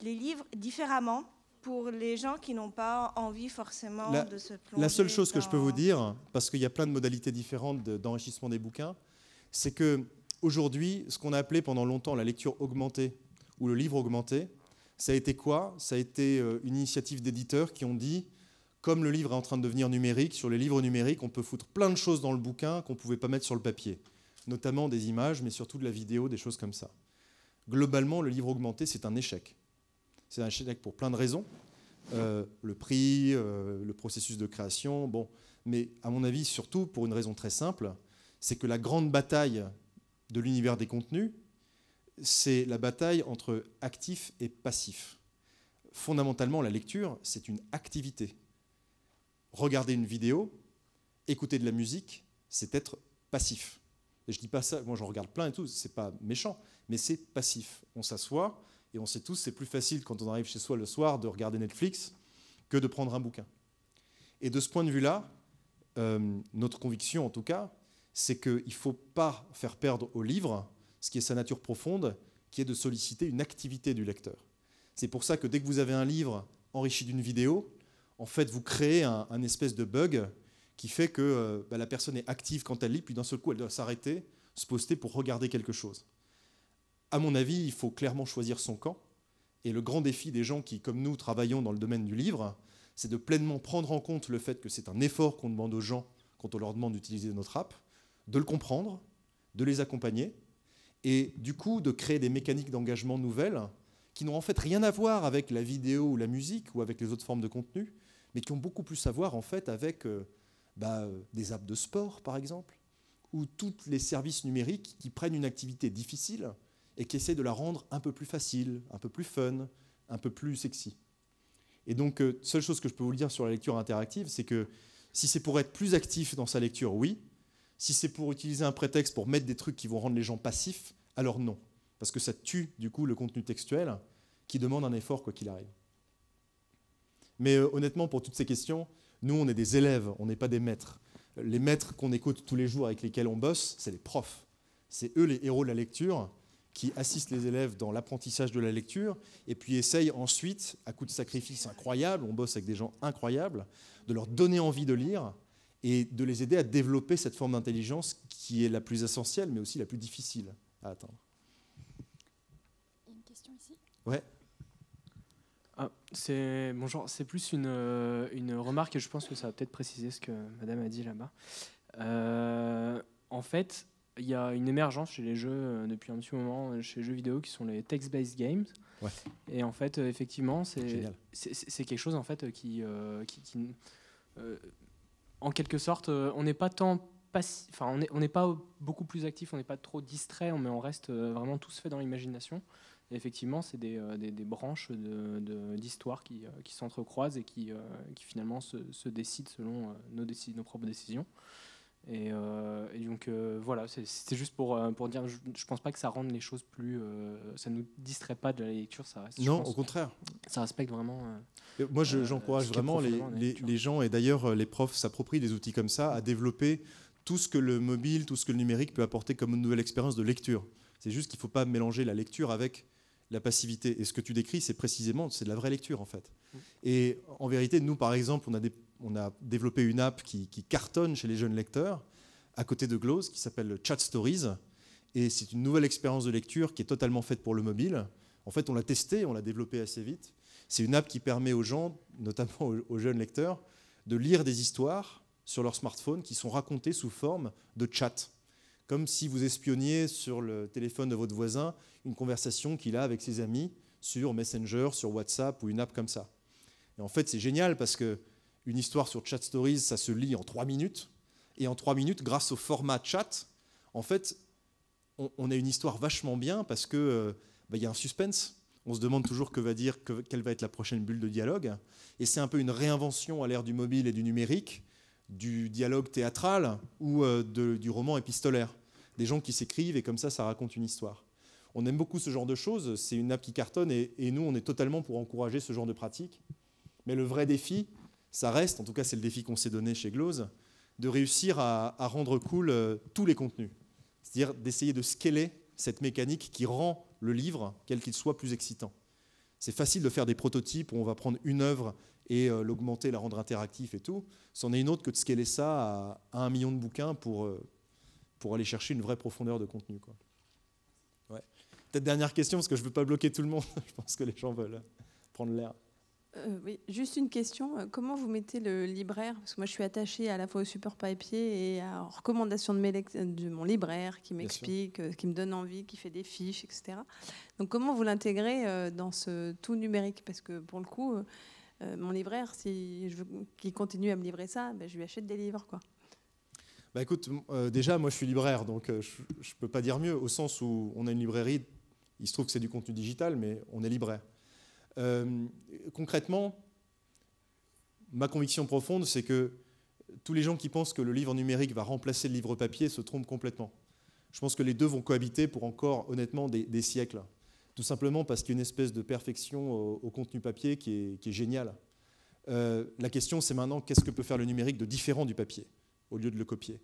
les livres différemment pour les gens qui n'ont pas envie forcément la, de se plonger. La seule chose que je peux vous dire, parce qu'il y a plein de modalités différentes d'enrichissement des bouquins, c'est que aujourd'hui, ce qu'on a appelé pendant longtemps la lecture augmentée ou le livre augmenté, ça a été quoi Ça a été euh, une initiative d'éditeurs qui ont dit, comme le livre est en train de devenir numérique, sur les livres numériques, on peut foutre plein de choses dans le bouquin qu'on ne pouvait pas mettre sur le papier, notamment des images, mais surtout de la vidéo, des choses comme ça. Globalement, le livre augmenté, c'est un échec. C'est un échec pour plein de raisons. Euh, le prix, euh, le processus de création, bon. Mais à mon avis, surtout pour une raison très simple, c'est que la grande bataille de l'univers des contenus, c'est la bataille entre actif et passif. Fondamentalement, la lecture, c'est une activité. Regarder une vidéo, écouter de la musique, c'est être passif. Et je dis pas ça, moi j'en regarde plein et tout, c'est pas méchant, mais c'est passif. On s'assoit, et on sait tous, c'est plus facile quand on arrive chez soi le soir de regarder Netflix que de prendre un bouquin. Et de ce point de vue-là, euh, notre conviction en tout cas, c'est qu'il ne faut pas faire perdre au livre ce qui est sa nature profonde, qui est de solliciter une activité du lecteur. C'est pour ça que dès que vous avez un livre enrichi d'une vidéo, en fait, vous créez un, espèce de bug qui fait que euh, bah, la personne est active quand elle lit, puis d'un seul coup, elle doit s'arrêter, se poster pour regarder quelque chose à mon avis, il faut clairement choisir son camp. Et le grand défi des gens qui, comme nous, travaillons dans le domaine du livre, c'est de pleinement prendre en compte le fait que c'est un effort qu'on demande aux gens quand on leur demande d'utiliser notre app, de le comprendre, de les accompagner, et du coup de créer des mécaniques d'engagement nouvelles qui n'ont en fait rien à voir avec la vidéo ou la musique ou avec les autres formes de contenu, mais qui ont beaucoup plus à voir en fait avec euh, bah, euh, des apps de sport par exemple, ou tous les services numériques qui prennent une activité difficile, et qui essaie de la rendre un peu plus facile, un peu plus fun, un peu plus sexy. Et donc, euh, seule chose que je peux vous dire sur la lecture interactive, c'est que si c'est pour être plus actif dans sa lecture, oui. Si c'est pour utiliser un prétexte pour mettre des trucs qui vont rendre les gens passifs, alors non. Parce que ça tue, du coup, le contenu textuel qui demande un effort, quoi qu'il arrive. Mais euh, honnêtement, pour toutes ces questions, nous, on est des élèves, on n'est pas des maîtres. Les maîtres qu'on écoute tous les jours avec lesquels on bosse, c'est les profs. C'est eux les héros de la lecture qui assiste les élèves dans l'apprentissage de la lecture, et puis essaye ensuite, à coup de sacrifices incroyables, on bosse avec des gens incroyables, de leur donner envie de lire et de les aider à développer cette forme d'intelligence qui est la plus essentielle, mais aussi la plus difficile à atteindre. Une question ici Ouais. Ah, bonjour, c'est plus une, euh, une, remarque et je pense que ça va peut-être préciser ce que Madame a dit là-bas. Euh, en fait, il y a une émergence chez les jeux euh, depuis un petit moment, euh, chez les jeux vidéo, qui sont les text-based games. Et en fait, euh, effectivement, c'est quelque chose en fait qui, qui, en quelque sorte, on n'est pas tant enfin, on n'est pas beaucoup plus actif, on n'est pas trop distrait, mais on reste vraiment tous fait dans l'imagination. effectivement, c'est des, branches d'histoire qui, s'entrecroisent et qui, finalement se, décident selon nos, nos propres décisions. Euh, et, donc euh, voilà, c'est juste pour, euh, pour dire, je, pense pas que ça rende les choses plus, ça nous distrait pas de la lecture, ça reste. Non, au contraire. Ça respecte vraiment. Moi, j'encourage vraiment les, les, les, gens et d'ailleurs les profs s'approprient des outils comme ça à développer tout ce que le mobile, tout ce que le numérique peut apporter comme une nouvelle expérience de lecture. C'est juste qu'il faut pas mélanger la lecture avec la passivité. Et ce que tu décris, c'est précisément, c'est de la vraie lecture en fait. Mm. Et en vérité, nous par exemple, on a des on a développé une app qui, cartonne chez les jeunes lecteurs, à côté de Glose, qui s'appelle Chat Stories. Et c'est une nouvelle expérience de lecture qui est totalement faite pour le mobile. En fait, on l'a testée, on l'a développée assez vite. C'est une app qui permet aux gens, notamment aux jeunes lecteurs, de lire des histoires sur leur smartphone qui sont racontées sous forme de chat. Comme si vous espionniez sur le téléphone de votre voisin une conversation qu'il a avec ses amis sur Messenger, sur WhatsApp ou une app comme ça. Et en fait, c'est génial parce que une histoire sur Chat Stories, ça se lit en trois minutes. Et en trois minutes, grâce au format chat, en fait, on, a une histoire vachement bien parce que euh, bah, y a un suspense. On se demande toujours que va dire, quelle va être la prochaine bulle de dialogue. Et c'est un peu une réinvention à l'ère du mobile et du numérique, du dialogue théâtral ou euh, du roman épistolaire. Des gens qui s'écrivent et comme ça, ça raconte une histoire. On aime beaucoup ce genre de choses, c'est une app qui cartonne et, et nous, on est totalement pour encourager ce genre de pratique. Mais le vrai défi, ça reste, en tout cas c'est le défi qu'on s'est donné chez Glose, de réussir à, rendre cool euh, tous les contenus. C'est-à-dire d'essayer de scaler cette mécanique qui rend le livre, quel qu'il soit, plus excitant. C'est facile de faire des prototypes où on va prendre une œuvre et euh, l'augmenter, la rendre interactif et tout. C'en est une autre que de scaler ça à, un million de bouquins pour, euh, pour aller chercher une vraie profondeur de contenu. Ouais. Peut-être dernière question, parce que je ne veux pas bloquer tout le monde. je pense que les gens veulent prendre l'air. Euh, oui, juste une question. Euh, comment vous mettez le libraire Parce que moi, je suis attachée à la fois au support papier et à recommandation euh, de, mon libraire qui m'explique, qui me donne envie, qui fait des fiches, etc. Donc, comment vous l'intégrez dans ce tout numérique Parce que pour le coup, mon libraire, si je continue à me livrer ça, ben, je lui achète des livres, quoi. Bah écoute, déjà, moi je suis libraire, donc je ne peux pas dire mieux, au sens où on a une librairie, il se trouve que c'est du contenu digital, mais on est libraire. Euh, concrètement, ma conviction profonde, c'est que tous les gens qui pensent que le livre numérique va remplacer le livre papier se trompent complètement. Je pense que les deux vont cohabiter pour encore, honnêtement, des, siècles. Tout simplement parce qu'il y a une espèce de perfection au, contenu papier qui est, géniale. Euh, la question, c'est maintenant qu'est-ce que peut faire le numérique de différent du papier, au lieu de le copier.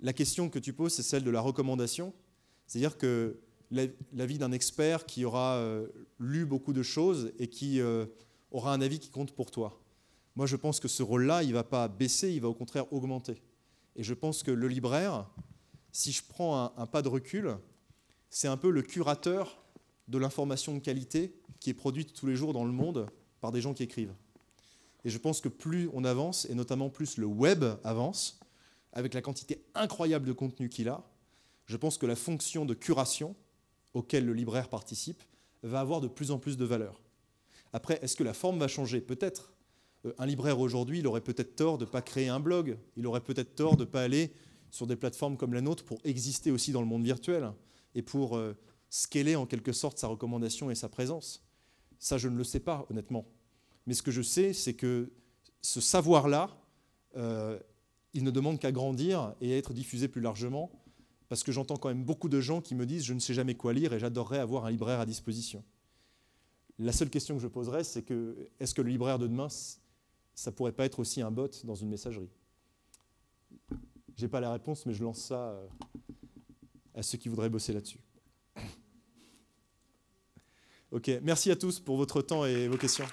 La question que tu poses, c'est celle de la recommandation. C'est-à-dire que l'avis d'un expert qui aura euh, lu beaucoup de choses et qui euh, aura un avis qui compte pour toi. Moi, je pense que ce rôle-là, il ne va pas baisser, il va au contraire augmenter. Et je pense que le libraire, si je prends un pas de recul, c'est un peu le curateur de l'information de qualité qui est produite tous les jours dans le monde par des gens qui écrivent. Et je pense que plus on avance, et notamment plus le web avance, avec la quantité incroyable de contenu qu'il a, je pense que la fonction de curation, auquel le libraire participe va avoir de plus en plus de valeur. Après, est-ce que la forme va changer Peut-être. Euh, un libraire aujourd'hui, il aurait peut-être tort de ne pas créer un blog, il aurait peut-être tort de ne pas aller sur des plateformes comme la nôtre pour exister aussi dans le monde virtuel et pour euh, scaler en quelque sorte sa recommandation et sa présence. Ça, je ne le sais pas, honnêtement. Mais ce que je sais, c'est que ce savoir-là, euh, il ne demande qu'à grandir et à être diffusé plus largement parce que j'entends quand même beaucoup de gens qui me disent je ne sais jamais quoi lire et j'adorerais avoir un libraire à disposition. La seule question que je poserais, c'est que est-ce que le libraire de demain, ça ne pourrait pas être aussi un bot dans une messagerie Je n'ai pas la réponse, mais je lance ça euh, à ceux qui voudraient bosser là-dessus. Ok, merci à tous pour votre temps et vos questions.